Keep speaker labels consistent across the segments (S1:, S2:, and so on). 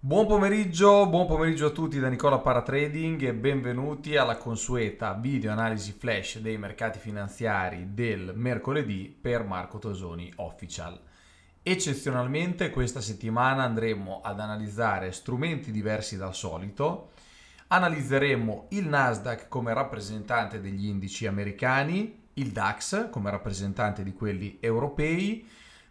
S1: Buon pomeriggio, buon pomeriggio a tutti da Nicola Paratrading e benvenuti alla consueta video analisi flash dei mercati finanziari del mercoledì per Marco Tosoni Official. Eccezionalmente questa settimana andremo ad analizzare strumenti diversi dal solito, analizzeremo il Nasdaq come rappresentante degli indici americani, il DAX come rappresentante di quelli europei,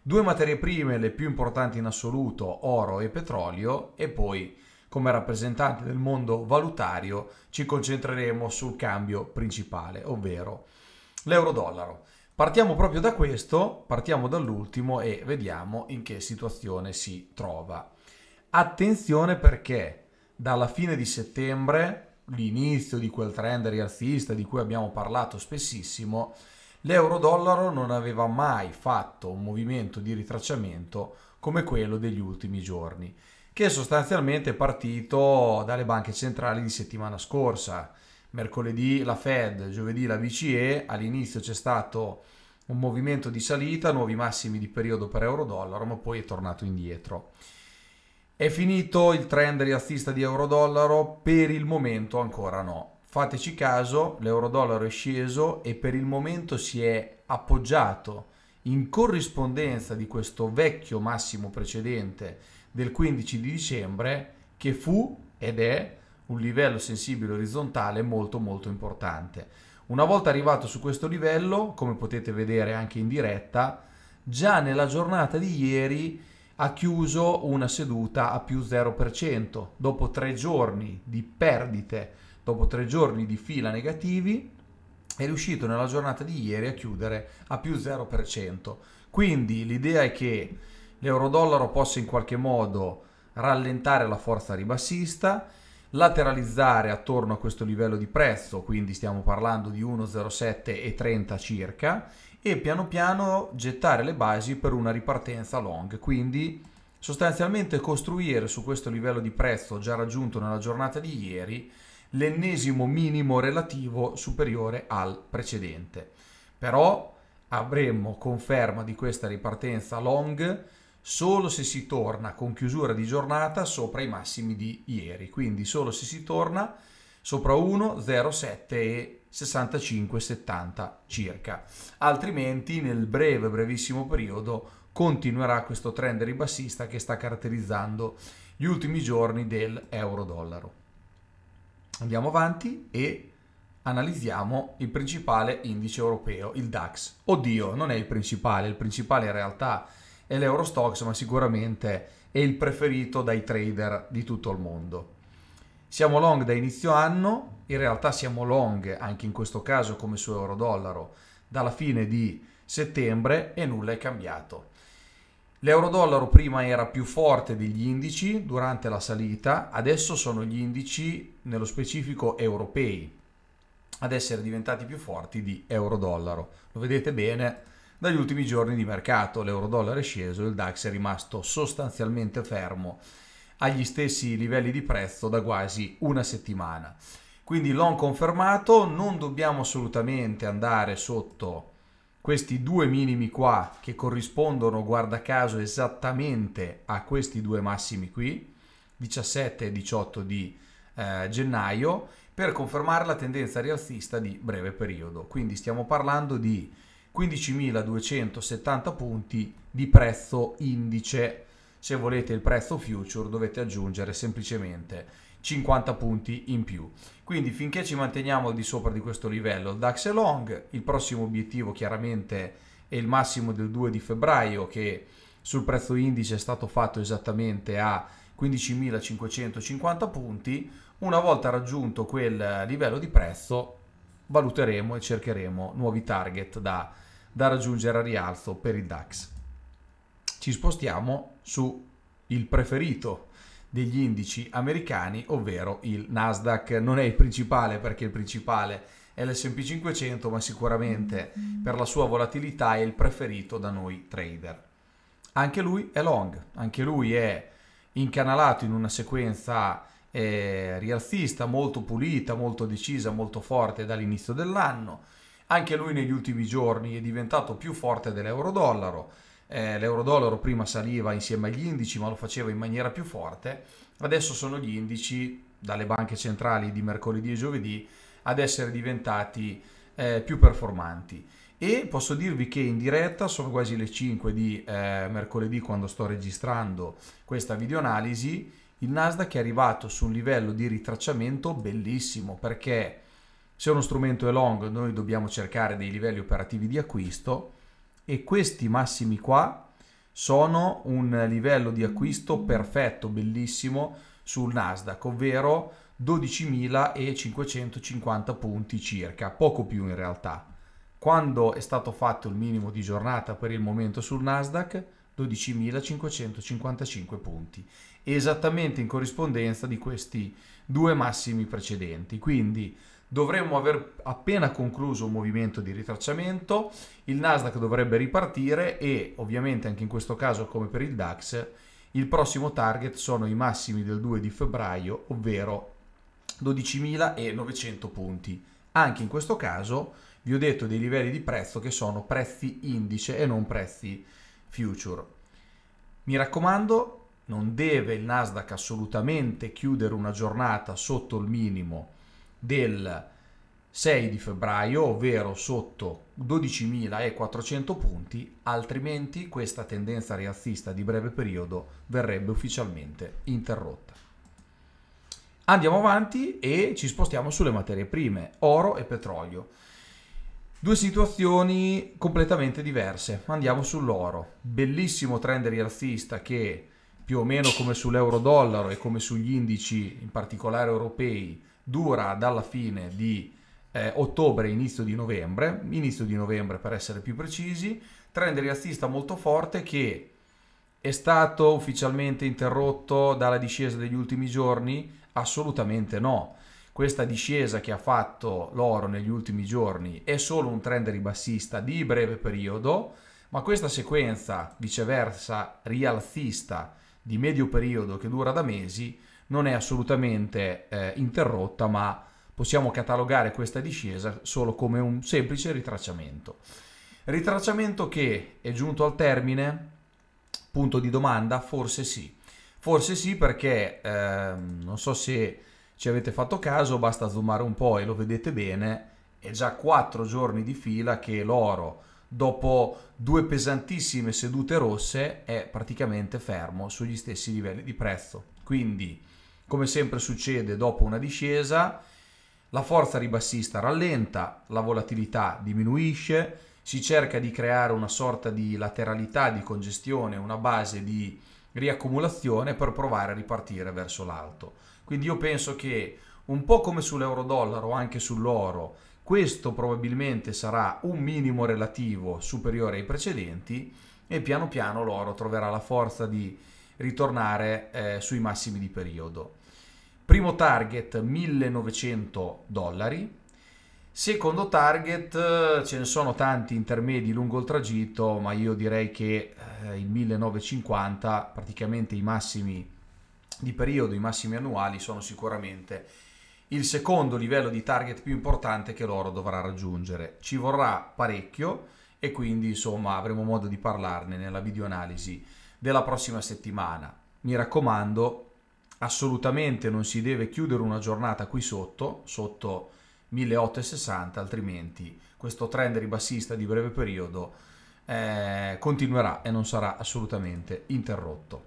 S1: Due materie prime, le più importanti in assoluto, oro e petrolio, e poi come rappresentante del mondo valutario ci concentreremo sul cambio principale, ovvero l'euro-dollaro. Partiamo proprio da questo, partiamo dall'ultimo e vediamo in che situazione si trova. Attenzione perché dalla fine di settembre, l'inizio di quel trend rialzista di cui abbiamo parlato spessissimo, l'euro-dollaro non aveva mai fatto un movimento di ritracciamento come quello degli ultimi giorni, che è sostanzialmente partito dalle banche centrali di settimana scorsa. Mercoledì la Fed, giovedì la BCE, all'inizio c'è stato un movimento di salita, nuovi massimi di periodo per euro-dollaro, ma poi è tornato indietro. È finito il trend rialzista di euro-dollaro? Per il momento ancora no fateci caso, l'euro-dollaro è sceso e per il momento si è appoggiato in corrispondenza di questo vecchio massimo precedente del 15 di dicembre che fu ed è un livello sensibile orizzontale molto molto importante. Una volta arrivato su questo livello, come potete vedere anche in diretta, già nella giornata di ieri ha chiuso una seduta a più 0%, dopo tre giorni di perdite dopo tre giorni di fila negativi, è riuscito nella giornata di ieri a chiudere a più 0%. Quindi l'idea è che l'euro-dollaro possa in qualche modo rallentare la forza ribassista, lateralizzare attorno a questo livello di prezzo, quindi stiamo parlando di 1,0730 circa, e piano piano gettare le basi per una ripartenza long, quindi sostanzialmente costruire su questo livello di prezzo già raggiunto nella giornata di ieri l'ennesimo minimo relativo superiore al precedente. Però avremmo conferma di questa ripartenza long solo se si torna con chiusura di giornata sopra i massimi di ieri, quindi solo se si torna sopra 1,07 e 65,70 circa. Altrimenti nel breve, brevissimo periodo continuerà questo trend ribassista che sta caratterizzando gli ultimi giorni del euro dollaro Andiamo avanti e analizziamo il principale indice europeo, il DAX. Oddio, non è il principale, il principale in realtà è l'Eurostox, ma sicuramente è il preferito dai trader di tutto il mondo. Siamo long da inizio anno, in realtà siamo long anche in questo caso come su euro dollaro dalla fine di settembre e nulla è cambiato. L'euro-dollaro prima era più forte degli indici durante la salita, adesso sono gli indici, nello specifico europei, ad essere diventati più forti di euro-dollaro. Lo vedete bene dagli ultimi giorni di mercato, l'euro-dollaro è sceso, il DAX è rimasto sostanzialmente fermo agli stessi livelli di prezzo da quasi una settimana. Quindi l'ho confermato, non dobbiamo assolutamente andare sotto questi due minimi qua che corrispondono guarda caso esattamente a questi due massimi qui 17 e 18 di eh, gennaio per confermare la tendenza rialzista di breve periodo quindi stiamo parlando di 15.270 punti di prezzo indice se volete il prezzo future dovete aggiungere semplicemente 50 punti in più. Quindi finché ci manteniamo al di sopra di questo livello, il DAX è long, il prossimo obiettivo chiaramente è il massimo del 2 di febbraio che sul prezzo indice è stato fatto esattamente a 15.550 punti, una volta raggiunto quel livello di prezzo valuteremo e cercheremo nuovi target da, da raggiungere a rialzo per il DAX. Ci spostiamo su il preferito degli indici americani, ovvero il Nasdaq. Non è il principale perché il principale è l'SP 500, ma sicuramente mm-hmm. per la sua volatilità è il preferito da noi trader. Anche lui è long, anche lui è incanalato in una sequenza eh, rialzista molto pulita, molto decisa, molto forte dall'inizio dell'anno. Anche lui negli ultimi giorni è diventato più forte dell'euro-dollaro eh, l'euro-dollaro prima saliva insieme agli indici ma lo faceva in maniera più forte, adesso sono gli indici dalle banche centrali di mercoledì e giovedì ad essere diventati eh, più performanti. E posso dirvi che in diretta sono quasi le 5 di eh, mercoledì quando sto registrando questa videoanalisi, il Nasdaq è arrivato su un livello di ritracciamento bellissimo perché se uno strumento è long noi dobbiamo cercare dei livelli operativi di acquisto, e questi massimi qua sono un livello di acquisto perfetto, bellissimo sul Nasdaq, ovvero 12.550 punti circa, poco più in realtà. Quando è stato fatto il minimo di giornata per il momento sul Nasdaq? 12.555 punti, esattamente in corrispondenza di questi due massimi precedenti. Quindi dovremmo aver appena concluso un movimento di ritracciamento, il Nasdaq dovrebbe ripartire e ovviamente anche in questo caso come per il DAX il prossimo target sono i massimi del 2 di febbraio, ovvero 12.900 punti. Anche in questo caso vi ho detto dei livelli di prezzo che sono prezzi indice e non prezzi future. Mi raccomando, non deve il Nasdaq assolutamente chiudere una giornata sotto il minimo del 6 di febbraio, ovvero sotto 12.400 punti, altrimenti questa tendenza rialzista di breve periodo verrebbe ufficialmente interrotta. Andiamo avanti e ci spostiamo sulle materie prime, oro e petrolio. Due situazioni completamente diverse. Andiamo sull'oro. Bellissimo trend rialzista che più o meno come sull'euro dollaro e come sugli indici in particolare europei dura dalla fine di eh, ottobre, inizio di novembre, inizio di novembre per essere più precisi, trend rialzista molto forte che è stato ufficialmente interrotto dalla discesa degli ultimi giorni? Assolutamente no. Questa discesa che ha fatto l'oro negli ultimi giorni è solo un trend ribassista di breve periodo, ma questa sequenza viceversa rialzista di medio periodo che dura da mesi non è assolutamente eh, interrotta, ma possiamo catalogare questa discesa solo come un semplice ritracciamento. Ritracciamento che è giunto al termine? Punto di domanda? Forse sì. Forse sì perché ehm, non so se ci avete fatto caso, basta zoomare un po' e lo vedete bene, è già quattro giorni di fila che l'oro dopo due pesantissime sedute rosse è praticamente fermo sugli stessi livelli di prezzo. Quindi come sempre succede dopo una discesa, la forza ribassista rallenta, la volatilità diminuisce, si cerca di creare una sorta di lateralità, di congestione, una base di riaccumulazione per provare a ripartire verso l'alto. Quindi io penso che un po' come sull'euro-dollaro, anche sull'oro, questo probabilmente sarà un minimo relativo superiore ai precedenti e piano piano l'oro troverà la forza di ritornare eh, sui massimi di periodo. Primo target 1900 dollari, secondo target eh, ce ne sono tanti intermedi lungo il tragitto, ma io direi che eh, il 1950 praticamente i massimi di periodo, i massimi annuali sono sicuramente il secondo livello di target più importante che l'oro dovrà raggiungere. Ci vorrà parecchio e quindi insomma avremo modo di parlarne nella videoanalisi della prossima settimana. Mi raccomando, assolutamente non si deve chiudere una giornata qui sotto, sotto 1860, altrimenti questo trend ribassista di breve periodo eh, continuerà e non sarà assolutamente interrotto.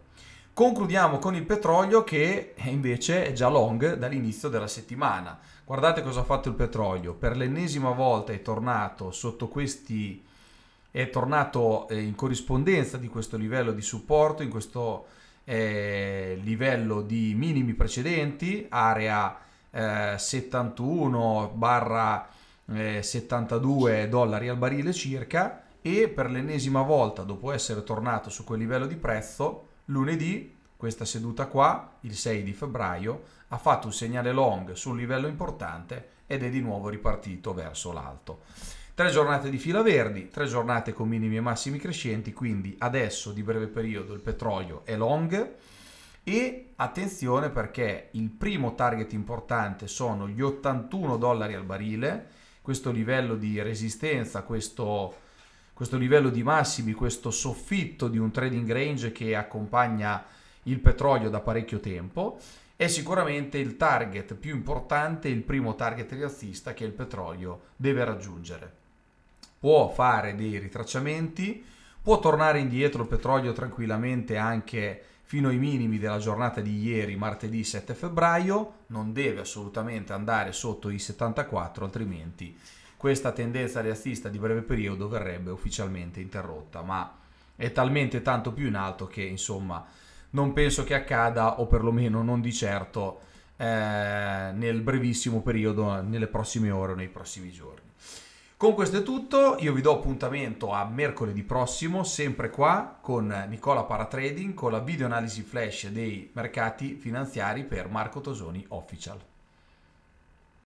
S1: Concludiamo con il petrolio che è eh, invece è già long dall'inizio della settimana. Guardate cosa ha fatto il petrolio, per l'ennesima volta è tornato sotto questi è tornato eh, in corrispondenza di questo livello di supporto in questo eh, livello di minimi precedenti, area eh, 71 barra 72 eh, dollari al barile circa e per l'ennesima volta dopo essere tornato su quel livello di prezzo lunedì questa seduta qua il 6 di febbraio ha fatto un segnale long su un livello importante ed è di nuovo ripartito verso l'alto Tre giornate di fila verdi, tre giornate con minimi e massimi crescenti, quindi adesso di breve periodo il petrolio è long e attenzione perché il primo target importante sono gli 81 dollari al barile, questo livello di resistenza, questo, questo livello di massimi, questo soffitto di un trading range che accompagna il petrolio da parecchio tempo è sicuramente il target più importante, il primo target rialzista che il petrolio deve raggiungere può fare dei ritracciamenti, può tornare indietro il petrolio tranquillamente anche fino ai minimi della giornata di ieri, martedì 7 febbraio, non deve assolutamente andare sotto i 74, altrimenti questa tendenza rialzista di breve periodo verrebbe ufficialmente interrotta, ma è talmente tanto più in alto che insomma non penso che accada o perlomeno non di certo eh, nel brevissimo periodo, nelle prossime ore o nei prossimi giorni. Con questo è tutto, io vi do appuntamento a mercoledì prossimo, sempre qua con Nicola Paratrading con la videoanalisi flash dei mercati finanziari per Marco Tosoni Official.